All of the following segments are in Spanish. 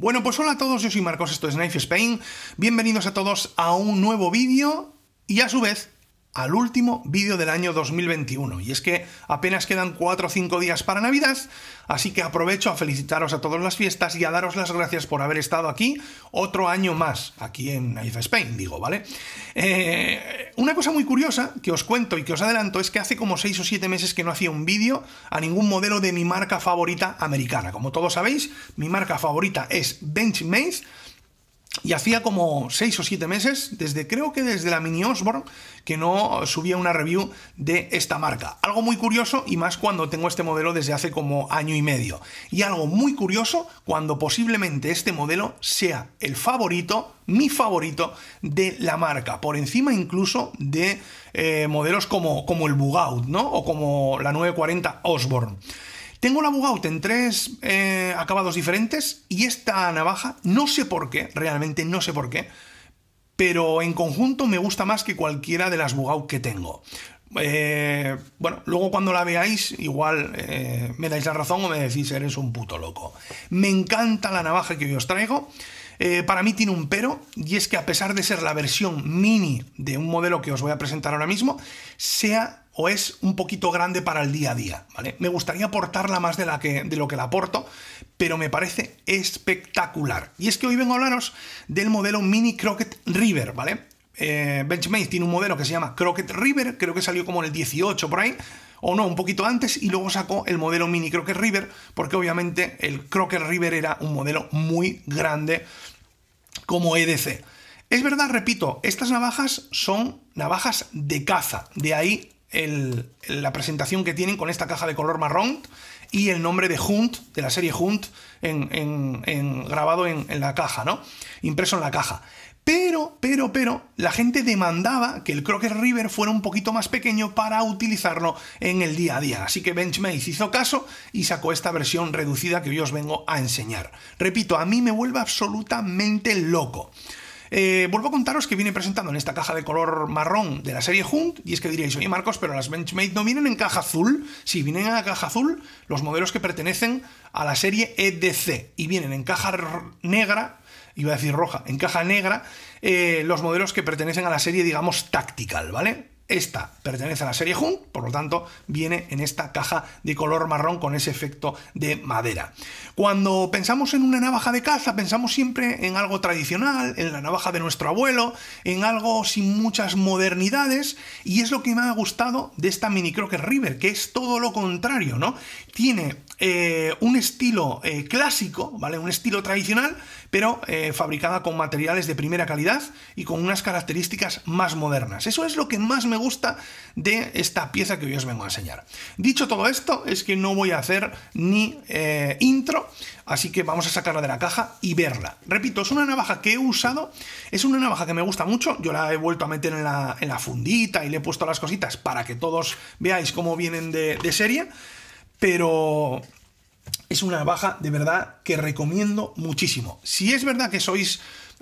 Bueno, pues hola a todos, yo soy Marcos, esto es Knife Spain. Bienvenidos a todos a un nuevo vídeo y a su vez al último vídeo del año 2021. Y es que apenas quedan 4 o 5 días para Navidad, así que aprovecho a felicitaros a todas las fiestas y a daros las gracias por haber estado aquí otro año más, aquí en Knife Spain, digo, ¿vale? Eh, una cosa muy curiosa que os cuento y que os adelanto es que hace como 6 o 7 meses que no hacía un vídeo a ningún modelo de mi marca favorita americana. Como todos sabéis, mi marca favorita es Benchmade, y hacía como 6 o 7 meses, desde creo que desde la Mini Osborne, que no subía una review de esta marca. Algo muy curioso y más cuando tengo este modelo desde hace como año y medio. Y algo muy curioso cuando posiblemente este modelo sea el favorito, mi favorito, de la marca. Por encima incluso de eh, modelos como, como el Bugout, ¿no? O como la 940 Osborne. Tengo la Bugout en tres eh, acabados diferentes y esta navaja, no sé por qué, realmente no sé por qué, pero en conjunto me gusta más que cualquiera de las Bugout que tengo. Eh, bueno, luego cuando la veáis, igual eh, me dais la razón o me decís, eres un puto loco. Me encanta la navaja que hoy os traigo. para mí tiene un pero, y es que a pesar de ser la versión mini de un modelo que os voy a presentar ahora mismo, sea o es un poquito grande para el día a día, ¿vale? Me gustaría aportarla más de, la que, de lo que la aporto, pero me parece espectacular. Y es que hoy vengo a hablaros del modelo Mini Crockett River, ¿vale? Eh, Benchmade tiene un modelo que se llama Crockett River, creo que salió como en el 18 por ahí, o no, un poquito antes, y luego sacó el modelo Mini Crockett River, porque obviamente el Crockett River era un modelo muy grande como EDC. Es verdad, repito, estas navajas son navajas de caza, de ahí la presentación que tienen con esta caja de color marrón y el nombre de Hunt, de la serie Hunt, en, grabado en, la caja, ¿no? Impreso en la caja. Pero, pero, pero, la gente demandaba que el Crocker River fuera un poquito más pequeño para utilizarlo en el día a día. Así que Benchmade hizo caso y sacó esta versión reducida que hoy os vengo a enseñar. Repito, a mí me vuelve absolutamente loco. Eh, vuelvo a contaros que viene presentando en esta caja de color marrón de la serie Hunt, y es que diréis, oye Marcos, pero las Benchmade no vienen en caja azul. si, vienen en caja azul los modelos que pertenecen a la serie EDC, y vienen en caja negra, iba a decir roja, en caja negra, eh, los modelos que pertenecen a la serie, digamos, Tactical, ¿vale? Esta pertenece a la serie Hunt, por lo tanto viene en esta caja de color marrón con ese efecto de madera. Cuando pensamos en una navaja de caza, pensamos siempre en algo tradicional, en la navaja de nuestro abuelo, en algo sin muchas modernidades, y es lo que me ha gustado de esta Mini Crocker River, que es todo lo contrario, ¿no? Tiene eh, un estilo eh, clásico, ¿vale? Un estilo tradicional, pero eh, fabricada con materiales de primera calidad y con unas características más modernas. Eso es lo que más me gusta de esta pieza que hoy os vengo a enseñar. Dicho todo esto, es que no voy a hacer ni intro, así que vamos a sacarla de la caja y verla. Repito, es una navaja que he usado, es una navaja que me gusta mucho, yo la he vuelto a meter en la, fundita y le he puesto las cositas para que todos veáis cómo vienen de serie pero es una navaja de verdad que recomiendo muchísimo. Si es verdad que sois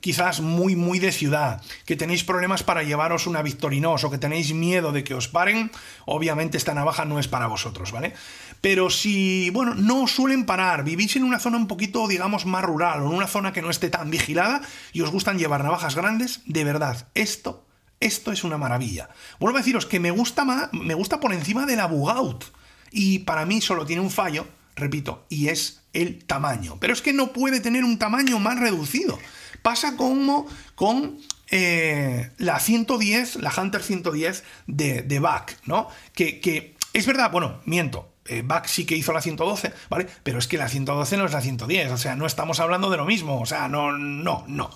quizás muy muy de ciudad, que tenéis problemas para llevaros una Victorinox o que tenéis miedo de que os paren, obviamente esta navaja no es para vosotros, ¿vale? Pero si, bueno, no suelen parar, vivís en una zona un poquito, digamos, más rural o en una zona que no esté tan vigilada y os gustan llevar navajas grandes, de verdad, esto, esto es una maravilla. Vuelvo a deciros que me gusta más, me gusta por encima de la Bugout. Y para mí solo tiene un fallo, repito, y es el tamaño. Pero es que no puede tener un tamaño más reducido. Pasa como con eh, la 110, la Hunter 110 de, de Back, ¿no? Que, es verdad, bueno, miento, eh, Back sí que hizo la 112, ¿vale? Pero es que la 112 no es la 110, o sea, no estamos hablando de lo mismo, o sea, no, no, no.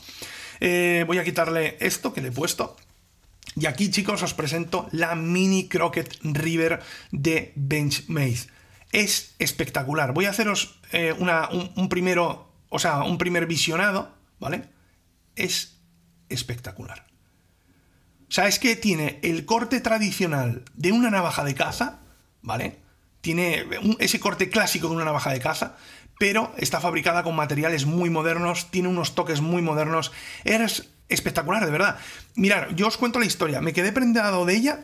Eh, voy a quitarle esto que le he puesto y aquí, chicos, os presento la Mini Crockett River de Benchmade. Es espectacular. Voy a haceros eh, un, primero, o sea, un primer visionado, ¿vale? Es espectacular. O sea, es que tiene el corte tradicional de una navaja de caza, ¿vale? Tiene ese corte clásico de una navaja de caza, pero está fabricada con materiales muy modernos, tiene unos toques muy modernos. Es espectacular, de verdad. Mirar, yo os cuento la historia. Me quedé prendado de ella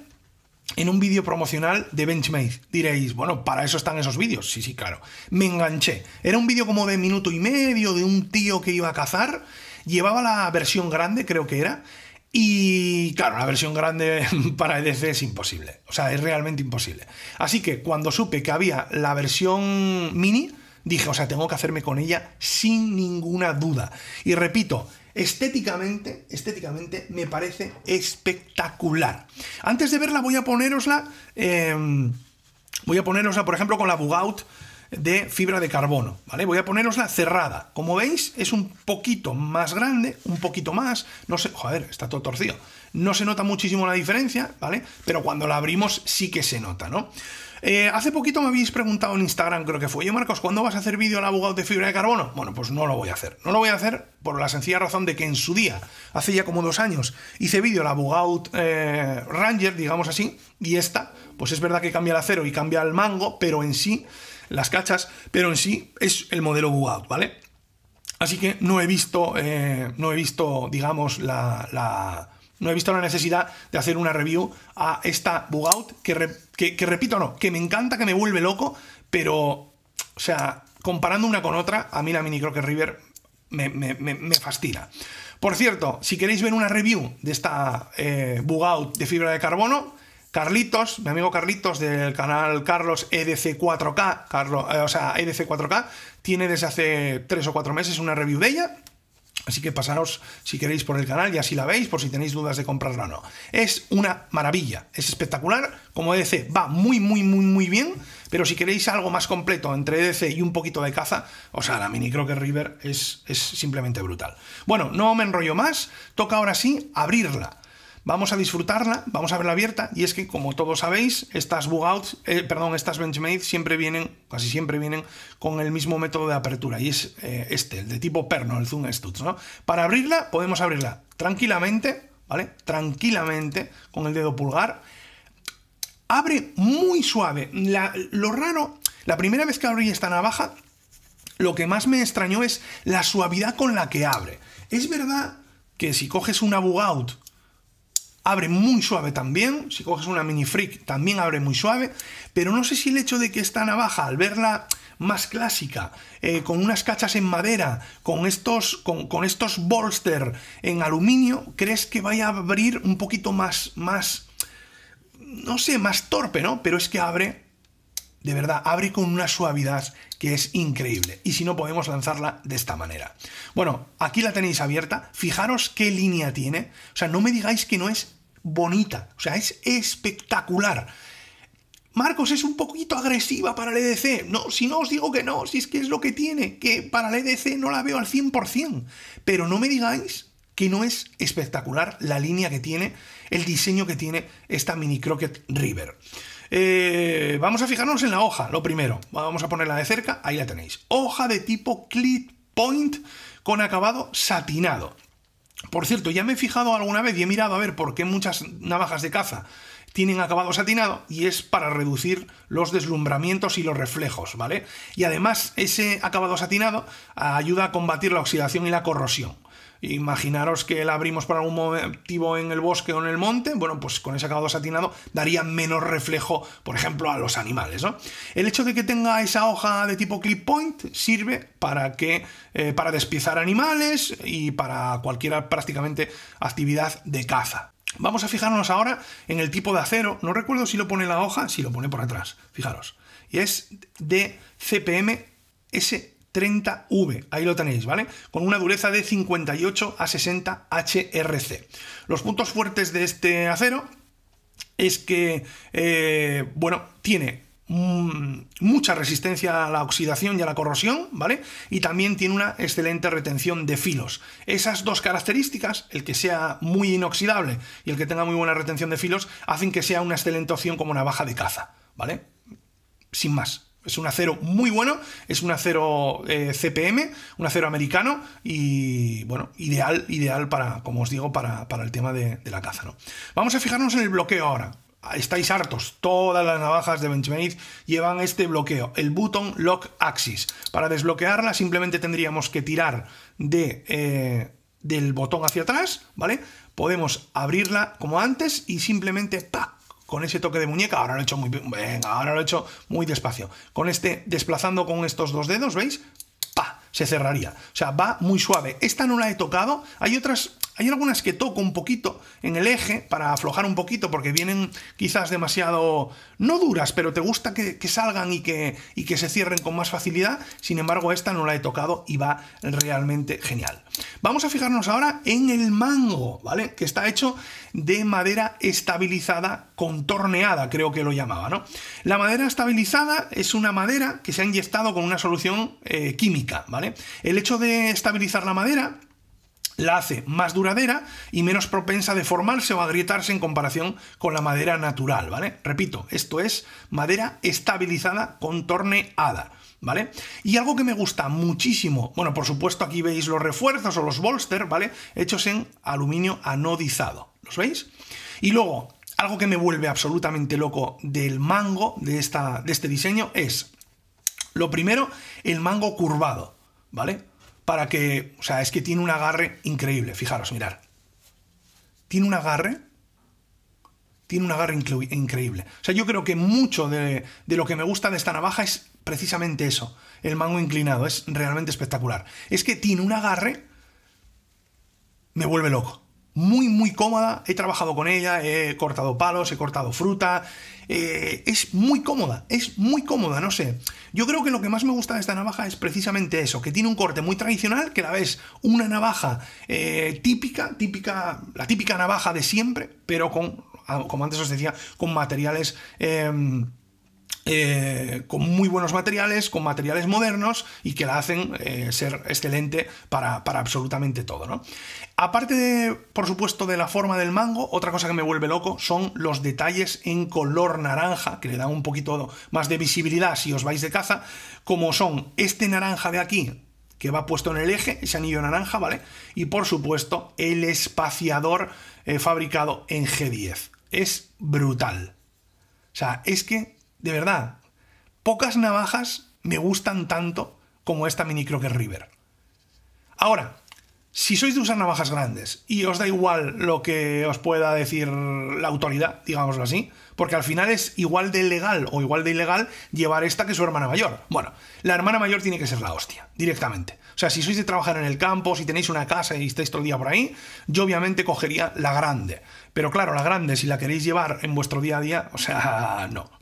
en un vídeo promocional de Benchmade. Diréis, bueno, para eso están esos vídeos. Sí, sí, claro. Me enganché. Era un vídeo como de minuto y medio de un tío que iba a cazar. Llevaba la versión grande, creo que era. Y claro, la versión grande para EDC es imposible. O sea, es realmente imposible. Así que cuando supe que había la versión mini, dije, o sea, tengo que hacerme con ella sin ninguna duda. Y repito, Estéticamente, estéticamente me parece espectacular. Antes de verla voy a ponerosla, em, voy a ponerosla, por ejemplo, con la Bugout de fibra de carbono, ¿vale? Voy a ponerosla cerrada. Como veis, es un poquito más grande, un poquito más, no sé, joder, está todo torcido. No se nota muchísimo la diferencia, ¿vale? Pero cuando la abrimos sí que se nota, ¿no? Eh, hace poquito me habéis preguntado en Instagram, creo que fue, yo Marcos, ¿cuándo vas a hacer vídeo la abogado de fibra de carbono? Bueno, pues no lo voy a hacer. No lo voy a hacer por la sencilla razón de que en su día, hace ya como dos años, hice vídeo al abogado eh, Ranger, digamos así, y esta, pues es verdad que cambia el acero y cambia el mango, pero en sí, las cachas, pero en sí es el modelo Bugout, ¿vale? Así que no he visto, eh, no he visto, digamos, la no he visto la necesidad de hacer una review a esta Bugout, que, que, repito, no, que me encanta, que me vuelve loco, pero, o sea, comparando una con otra, a mí la Mini Crocker River me, me, Por cierto, si queréis ver una review de esta eh, Bugout de fibra de carbono, Carlitos, mi amigo Carlitos del canal Carlos EDC4K, Carlos, eh, o sea, EDC4K, tiene desde hace tres o cuatro meses una review de ella Así que pasaros si queréis por el canal y así la veis, por si tenéis dudas de comprarla o no. Es una maravilla, es espectacular. Como EDC va muy, muy, muy, muy bien, pero si queréis algo más completo entre EDC y un poquito de caza, o sea, la Mini Crocker River es, es simplemente brutal. Bueno, no me enrollo más, toca ahora sí abrirla. Vamos a disfrutarla, vamos a verla abierta, y es que, como todos sabéis, estas bugouts eh, perdón, estas benchmade siempre vienen, casi siempre vienen con el mismo método de apertura, y es eh, este, el de tipo perno, el zoom studs, ¿no? Para abrirla, podemos abrirla tranquilamente, ¿vale? Tranquilamente, con el dedo pulgar. Abre muy suave. lo raro, la primera vez que abrí esta navaja, lo que más me extrañó es la suavidad con la que abre. Es verdad que si coges una bug abre muy suave también. Si coges una mini freak, también abre muy suave. Pero no sé si el hecho de que esta navaja, al verla más clásica, eh, con unas cachas en madera, con estos, con, estos bolster en aluminio, crees que vaya a abrir un poquito más, más, no sé, más torpe, ¿no? Pero es que abre de verdad, abre con una suavidad que es increíble. Y si no, podemos lanzarla de esta manera. Bueno, aquí la tenéis abierta. Fijaros qué línea tiene. O sea, no me digáis que no es bonita. O sea, es espectacular. Marcos, es un poquito agresiva para el EDC. No, si no os digo que no, si es que es lo que tiene, que para el EDC no la veo al 100%. Pero no me digáis que no es espectacular la línea que tiene, el diseño que tiene esta mini Crockett River. Eh, vamos a fijarnos en la hoja, lo primero. Vamos a ponerla de cerca, ahí la tenéis. Hoja de tipo clip point con acabado satinado. Por cierto, ya me he fijado alguna vez y he mirado a ver por qué muchas navajas de caza tienen acabado satinado y es para reducir los deslumbramientos y los reflejos, ¿vale? Y además ese acabado satinado ayuda a combatir la oxidación y la corrosión. Imaginaros que la abrimos por algún motivo en el bosque o en el monte, bueno, pues con ese acabado satinado daría menos reflejo, por ejemplo, a los animales, El hecho de que tenga esa hoja de tipo clip point sirve para que, eh, para despiezar animales y para cualquier prácticamente actividad de caza. Vamos a fijarnos ahora en el tipo de acero, no recuerdo si lo pone la hoja, si lo pone por atrás, fijaros, y es de CPM S 30V, ahí lo tenéis, ¿vale? Con una dureza de 58 a 60 HRC. Los puntos fuertes de este acero es que, eh, bueno, tiene mm, mucha resistencia a la oxidación y a la corrosión, ¿vale? Y también tiene una excelente retención de filos. Esas dos características, el que sea muy inoxidable y el que tenga muy buena retención de filos, hacen que sea una excelente opción como navaja de caza, ¿vale? Sin más. Es un acero muy bueno, es un acero eh, CPM, un acero americano y, bueno, ideal, ideal para, como os digo, para, el tema de, la caza, ¿no? Vamos a fijarnos en el bloqueo ahora estáis hartos. Todas las navajas de Benchmade llevan este bloqueo, el Button Lock Axis. Para desbloquearla simplemente tendríamos que tirar de, eh, del botón hacia atrás, ¿vale? Podemos abrirla como antes y simplemente ¡pa! con ese toque de muñeca, ahora lo he hecho muy venga, ahora lo he hecho muy despacio. Con este, desplazando con estos dos dedos, ¿veis? ¡Pa! Se cerraría. O sea, va muy suave. Esta no la he tocado. Hay otras hay algunas que toco un poquito en el eje para aflojar un poquito porque vienen quizás demasiado, no duras, pero te gusta que, salgan y que, que se cierren con más facilidad. Sin embargo, esta no la he tocado y va realmente genial. Vamos a fijarnos ahora en el mango, ¿vale? Que está hecho de madera estabilizada contorneada, creo que lo llamaba, ¿no? La madera estabilizada es una madera que se ha inyectado con una solución eh, química, ¿vale? El hecho de estabilizar la madera la hace más duradera y menos propensa a deformarse o agrietarse en comparación con la madera natural, ¿vale? Repito, esto es madera estabilizada con torneada. ¿vale? Y algo que me gusta muchísimo, bueno, por supuesto aquí veis los refuerzos o los bolster, ¿vale? Hechos en aluminio anodizado, ¿los veis? Y luego, algo que me vuelve absolutamente loco del mango de, esta, de este diseño es, lo primero, el mango curvado, ¿vale? para que, o sea, es que tiene un agarre increíble, fijaros, mirar. Tiene un agarre, tiene un agarre increíble. O sea, yo creo que mucho de, de lo que me gusta de esta navaja es precisamente eso, el mango inclinado, es realmente espectacular. Es que tiene un agarre, me vuelve loco muy, muy cómoda. He trabajado con ella, he cortado palos, he cortado fruta. Eh, es muy cómoda, es muy cómoda, no sé. Yo creo que lo que más me gusta de esta navaja es precisamente eso, que tiene un corte muy tradicional, que la ves una navaja eh, típica, típica, la típica navaja de siempre, pero con, como antes os decía, con materiales... Em, eh, con muy buenos materiales, con materiales modernos y que la hacen eh, ser excelente para, para absolutamente todo. ¿no? Aparte, de, por supuesto, de la forma del mango, otra cosa que me vuelve loco son los detalles en color naranja, que le dan un poquito más de visibilidad si os vais de caza, como son este naranja de aquí, que va puesto en el eje, ese anillo naranja, ¿vale? Y por supuesto, el espaciador eh, fabricado en G10. Es brutal. O sea, es que de verdad, pocas navajas me gustan tanto como esta Mini Crocker River. Ahora, si sois de usar navajas grandes y os da igual lo que os pueda decir la autoridad, digámoslo así, porque al final es igual de legal o igual de ilegal llevar esta que su hermana mayor. Bueno, la hermana mayor tiene que ser la hostia, directamente. O sea, si sois de trabajar en el campo, si tenéis una casa y estáis todo el día por ahí, yo obviamente cogería la grande. Pero claro, la grande, si la queréis llevar en vuestro día a día, o sea, no.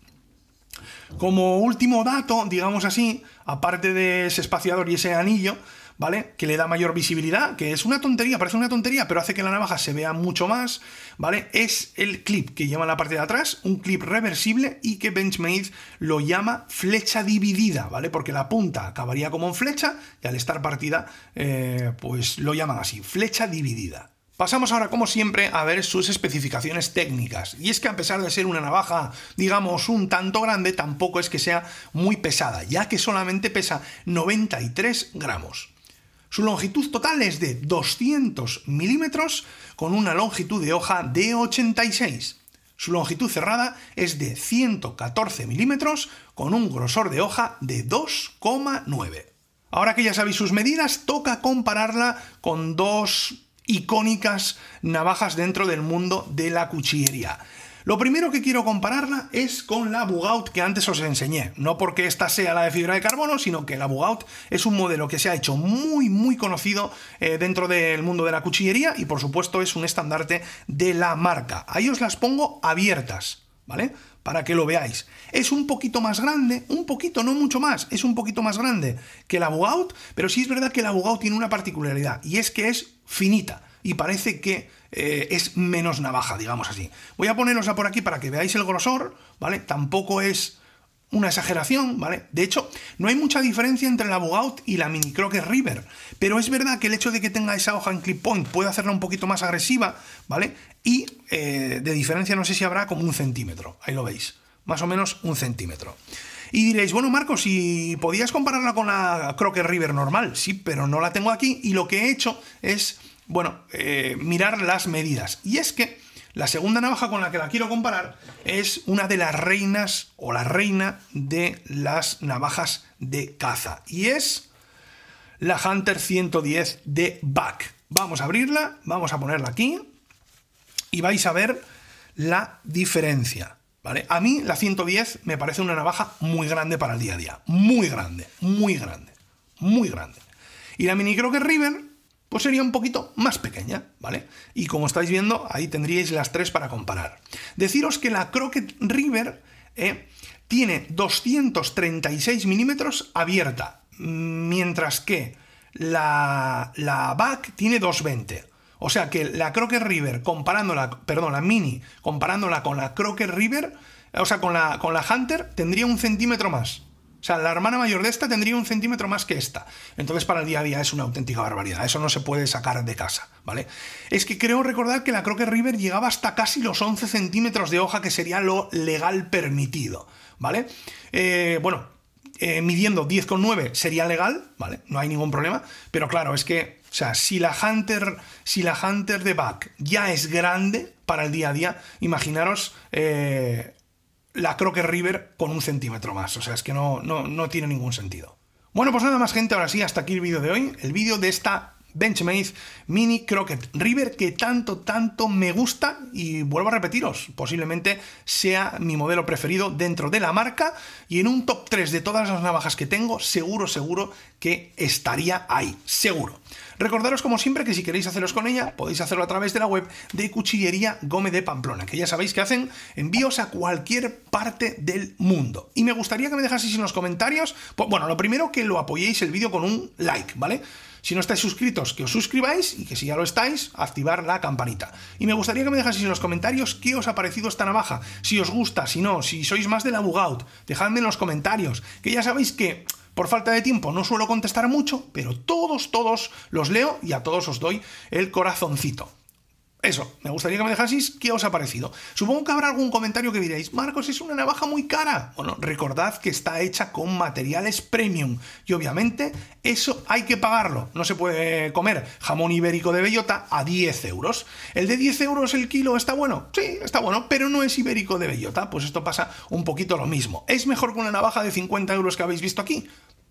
Como último dato, digamos así, aparte de ese espaciador y ese anillo, ¿vale? Que le da mayor visibilidad, que es una tontería, parece una tontería, pero hace que la navaja se vea mucho más, ¿vale? Es el clip que lleva en la parte de atrás, un clip reversible y que Benchmade lo llama flecha dividida, ¿vale? Porque la punta acabaría como en flecha y al estar partida, eh, pues lo llaman así, flecha dividida. Pasamos ahora, como siempre, a ver sus especificaciones técnicas. Y es que a pesar de ser una navaja, digamos, un tanto grande, tampoco es que sea muy pesada, ya que solamente pesa 93 gramos. Su longitud total es de 200 milímetros, con una longitud de hoja de 86. Su longitud cerrada es de 114 milímetros, con un grosor de hoja de 2,9. Ahora que ya sabéis sus medidas, toca compararla con dos icónicas navajas dentro del mundo de la cuchillería. Lo primero que quiero compararla es con la Bugout que antes os enseñé. No porque esta sea la de fibra de carbono, sino que la Bugout es un modelo que se ha hecho muy, muy conocido eh, dentro del mundo de la cuchillería y por supuesto es un estandarte de la marca. Ahí os las pongo abiertas. ¿vale? Para que lo veáis. Es un poquito más grande, un poquito, no mucho más, es un poquito más grande que la Bugout, pero sí es verdad que la Bugout tiene una particularidad, y es que es finita, y parece que eh, es menos navaja, digamos así. Voy a ponerosla por aquí para que veáis el grosor, ¿vale? Tampoco es una exageración, ¿vale? De hecho, no hay mucha diferencia entre la Bugout y la Mini Crocker River, pero es verdad que el hecho de que tenga esa hoja en clip point puede hacerla un poquito más agresiva, ¿vale? Y eh, de diferencia no sé si habrá como un centímetro, ahí lo veis, más o menos un centímetro. Y diréis, bueno Marco, si podías compararla con la Crocker River normal, sí, pero no la tengo aquí y lo que he hecho es, bueno, eh, mirar las medidas. Y es que la segunda navaja con la que la quiero comparar es una de las reinas o la reina de las navajas de caza y es la Hunter 110 de Back. Vamos a abrirla, vamos a ponerla aquí y vais a ver la diferencia. ¿vale? A mí la 110 me parece una navaja muy grande para el día a día. Muy grande, muy grande, muy grande. Y la Mini Crocker River pues sería un poquito más pequeña, ¿vale? Y como estáis viendo, ahí tendríais las tres para comparar. Deciros que la Crockett River eh, tiene 236 milímetros abierta, mientras que la, la Back tiene 220. O sea que la Crockett River, comparándola, perdón, la Mini, comparándola con la Crockett River, o sea, con la, con la Hunter, tendría un centímetro más, o sea, la hermana mayor de esta tendría un centímetro más que esta. Entonces, para el día a día es una auténtica barbaridad. Eso no se puede sacar de casa, ¿vale? Es que creo recordar que la Crocker River llegaba hasta casi los 11 centímetros de hoja, que sería lo legal permitido, ¿vale? Eh, bueno, eh, midiendo 10,9 sería legal, ¿vale? No hay ningún problema. Pero claro, es que, o sea, si la Hunter, si la Hunter de back ya es grande para el día a día, imaginaros. Eh, la Crocker River con un centímetro más. O sea, es que no, no, no tiene ningún sentido. Bueno, pues nada más gente, ahora sí, hasta aquí el vídeo de hoy, el vídeo de esta Benchmade Mini Crockett River, que tanto, tanto me gusta y vuelvo a repetiros, posiblemente sea mi modelo preferido dentro de la marca y en un top 3 de todas las navajas que tengo, seguro, seguro que estaría ahí, seguro. Recordaros como siempre que si queréis haceros con ella podéis hacerlo a través de la web de Cuchillería Gómez de Pamplona, que ya sabéis que hacen envíos a cualquier parte del mundo. Y me gustaría que me dejaseis en los comentarios, pues, bueno, lo primero que lo apoyéis el vídeo con un like, ¿vale? Si no estáis suscritos, que os suscribáis y que si ya lo estáis, activar la campanita. Y me gustaría que me dejaseis en los comentarios qué os ha parecido esta navaja, si os gusta, si no, si sois más de la bugout, dejadme en los comentarios, que ya sabéis que por falta de tiempo no suelo contestar mucho, pero todos, todos los leo y a todos os doy el corazoncito. Eso, me gustaría que me dejaseis qué os ha parecido. Supongo que habrá algún comentario que diréis, Marcos, es una navaja muy cara. Bueno, recordad que está hecha con materiales premium y obviamente eso hay que pagarlo. No se puede comer jamón ibérico de bellota a 10 euros. ¿El de 10 euros el kilo está bueno? Sí, está bueno, pero no es ibérico de bellota. Pues esto pasa un poquito lo mismo. ¿Es mejor que una navaja de 50 euros que habéis visto aquí?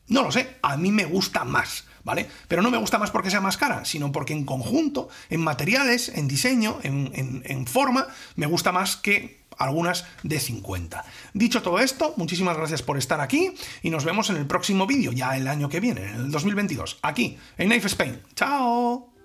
No lo sé, a mí me gusta más, ¿vale? Pero no me gusta más porque sea más cara, sino porque en conjunto, en materiales, en diseño, en, en, forma, me gusta más que algunas de 50. Dicho todo esto, muchísimas gracias por estar aquí y nos vemos en el próximo vídeo, ya el año que viene, en el 2022, aquí, en Knife Spain. ¡Chao!